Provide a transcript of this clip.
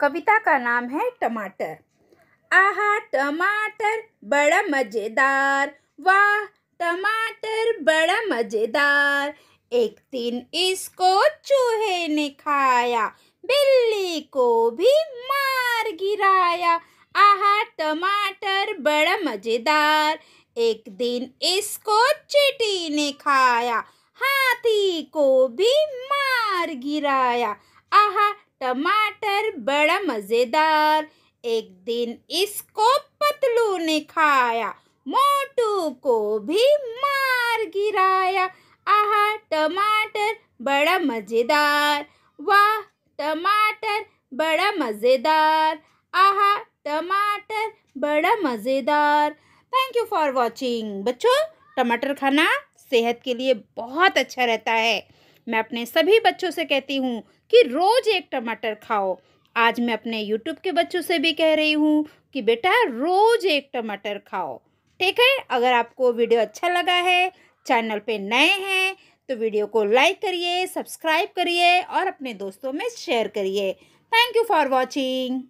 कविता का नाम है टमाटर आहा टमाटर बड़ा मज़ेदार वाह टमाटर बड़ा मज़ेदार एक दिन इसको चूहे ने खाया बिल्ली को भी मार गिराया आहा टमाटर बड़ा मज़ेदार एक दिन इसको चिटी ने खाया हाथी को भी मार गिराया आहा टमाटर बड़ा मज़ेदार एक दिन इसको पतलू ने खाया मोटू को भी मार गिराया आह टमाटर बड़ा मज़ेदार वाह टमाटर बड़ा मज़ेदार आह टमाटर बड़ा मज़ेदार थैंक यू फॉर वॉचिंग बच्चों टमाटर खाना सेहत के लिए बहुत अच्छा रहता है मैं अपने सभी बच्चों से कहती हूँ कि रोज़ एक टमाटर खाओ आज मैं अपने यूट्यूब के बच्चों से भी कह रही हूँ कि बेटा रोज़ एक टमाटर खाओ ठीक है अगर आपको वीडियो अच्छा लगा है चैनल पे नए हैं तो वीडियो को लाइक करिए सब्सक्राइब करिए और अपने दोस्तों में शेयर करिए थैंक यू फॉर वॉचिंग